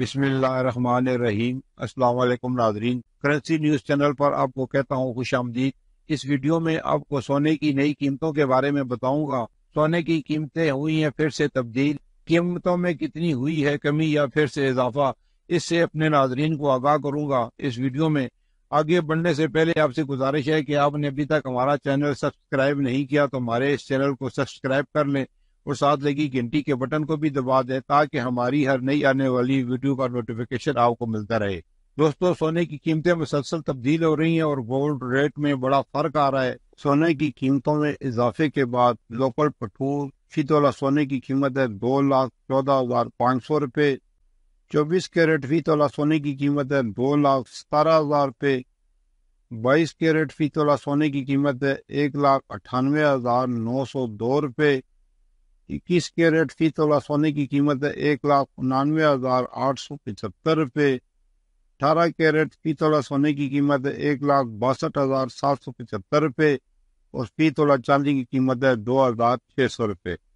बिस्मिल्लाहिर्रहमानिर्रहीम अस्सलाम वालेकुम नाजरीन करेंसी न्यूज चैनल पर आपको कहता हूँ खुश आमदीद इस वीडियो में आपको सोने की नई कीमतों के बारे में बताऊंगा सोने की कीमतें हुई हैं फिर से तब्दील कीमतों में कितनी हुई है कमी या फिर से इजाफा इससे अपने नाजरीन को आगाह करूंगा इस वीडियो में आगे बढ़ने से पहले आपसे गुजारिश है कि आपने अभी तक हमारा चैनल सब्सक्राइब नहीं किया तो हमारे इस चैनल को सब्सक्राइब कर लें और साथ लगी घंटी के बटन को भी दबा दें ताकि हमारी हर नई आने वाली वीडियो का नोटिफिकेशन आपको मिलता रहे दोस्तों सोने की कीमतें मुसलसल तब्दील हो रही हैं और गोल्ड रेट में बड़ा फर्क आ रहा है सोने की कीमतों में इजाफे के बाद लोकल पठूर फीतोला सोने की कीमत है दो लाख चौदह हजार पाँच सौ रुपये चौबीस कैरेट फीतोला सोने की कीमत है दो लाख सतारह हजार रुपये बाईस कैरेट फीतोला सोने की कीमत है एक लाख अट्ठानवे हजार नौ सौ दो रुपये इक्कीस कैरेट फी तोला सोने की कीमत है एक लाख उनानवे हजार आठ सौ पिचहत्तर रुपये अठारह कैरेट फी तोला सोने की कीमत है एक लाख बासठ हजार सात सौ पिचहत्तर रुपये और फी तोला चांदी की कीमत है दो हजार छः सौ रुपये